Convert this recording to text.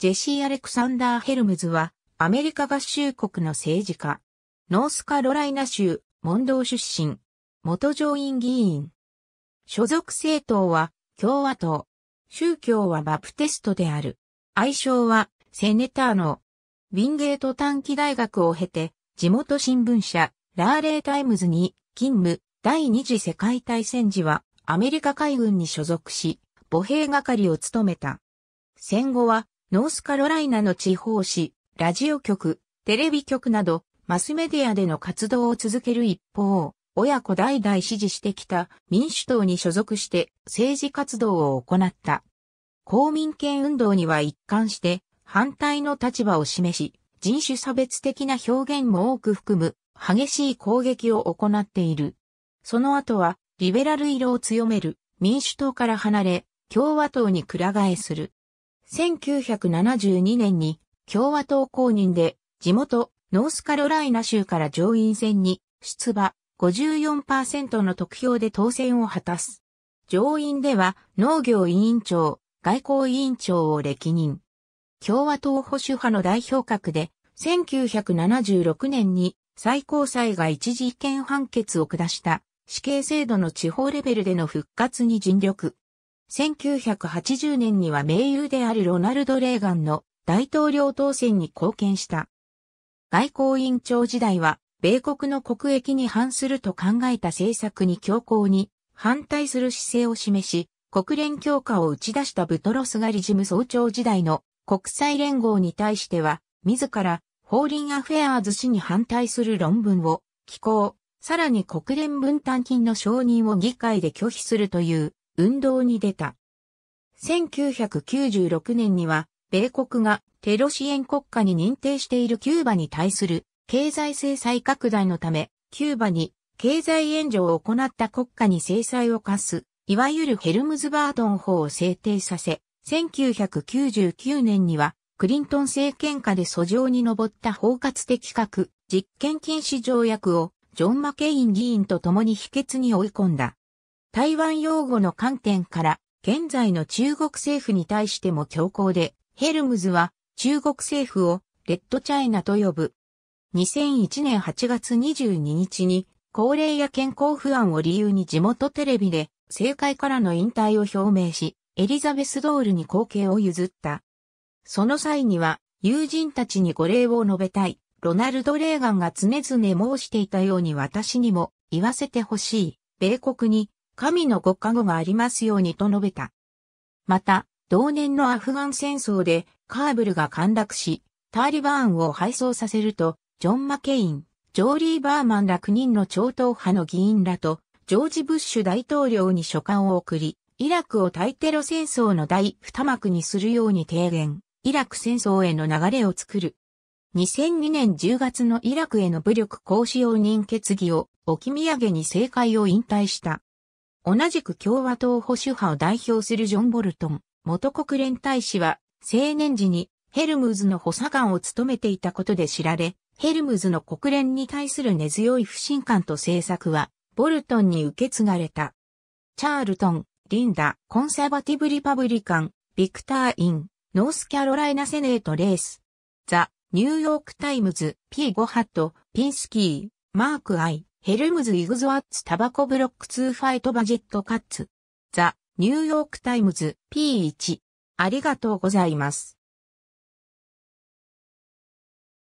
ジェシー・アレクサンダー・ヘルムズは、アメリカ合衆国の政治家。ノースカロライナ州、モンドー出身。元上院議員。所属政党は、共和党。宗教はバプテストである。愛称は、セネターノ。ウィンゲート短期大学を経て、地元新聞社、ラーレータイムズに勤務。第二次世界大戦時は、アメリカ海軍に所属し、母兵係を務めた。戦後は、ノースカロライナの地方紙、ラジオ局、テレビ局など、マスメディアでの活動を続ける一方、親子代々支持してきた民主党に所属して政治活動を行った。公民権運動には一貫して反対の立場を示し、人種差別的な表現も多く含む激しい攻撃を行っている。その後はリベラル色を強める民主党から離れ、共和党に倶ら替えする。1972年に共和党公認で地元ノースカロライナ州から上院選に出馬54%の得票で当選を果たす。上院では農業委員長、外交委員長を歴任。共和党保守派の代表格で1976年に最高裁が一時意見判決を下した死刑制度の地方レベルでの復活に尽力。1980年には盟友であるロナルド・レーガンの大統領当選に貢献した。外交委員長時代は、米国の国益に反すると考えた政策に強硬に反対する姿勢を示し、国連強化を打ち出したブトロスガリ事務総長時代の国際連合に対しては、自ら法輪アフェアーズ氏に反対する論文を寄稿、さらに国連分担金の承認を議会で拒否するという運動に出た。1996年には、米国がテロ支援国家に認定しているキューバに対する経済制裁拡大のため、キューバに経済援助を行った国家に制裁を課す、いわゆるヘルムズバードン法を制定させ、1999年にはクリントン政権下で訴状に上った包括的核実験禁止条約をジョン・マケイン議員と共に否決に追い込んだ。台湾用語の観点から現在の中国政府に対しても強硬で、ヘルムズは中国政府をレッドチャイナと呼ぶ。2001年8月22日に高齢や健康不安を理由に地元テレビで政界からの引退を表明し、エリザベス・ドールに後継を譲った。その際には友人たちにご礼を述べたい。ロナルド・レーガンが常々申していたように私にも言わせてほしい。米国に神のご加護がありますようにと述べた。また、同年のアフガン戦争でカーブルが陥落し、タリバーンを敗走させると、ジョン・マケイン、ジョーリー・バーマンら9人の超党派の議員らと、ジョージ・ブッシュ大統領に書簡を送り、イラクを対テロ戦争の第二幕にするように提言、イラク戦争への流れを作る。2002年10月のイラクへの武力行使用認決議を置き土産に政界を引退した。同じく共和党保守派を代表するジョン・ボルトン、元国連大使は、青年時にヘルムズの補佐官を務めていたことで知られ、ヘルムズの国連に対する根強い不信感と政策は、ボルトンに受け継がれた。チャールトン、リンダ、コンサバティブ・リパブリカン、ビクター・イン、ノースキャロライナ・セネート・レース、ザ・ニューヨーク・タイムズ、P5 ハット、ピンスキー、マーク・アイ、ヘルムズ・イグゾアッツ・タバコ・ブロック・ツー・ファイト・バジェット・カッツ。ザ・ニューヨーク・タイムズ、P1。ありがとうございます。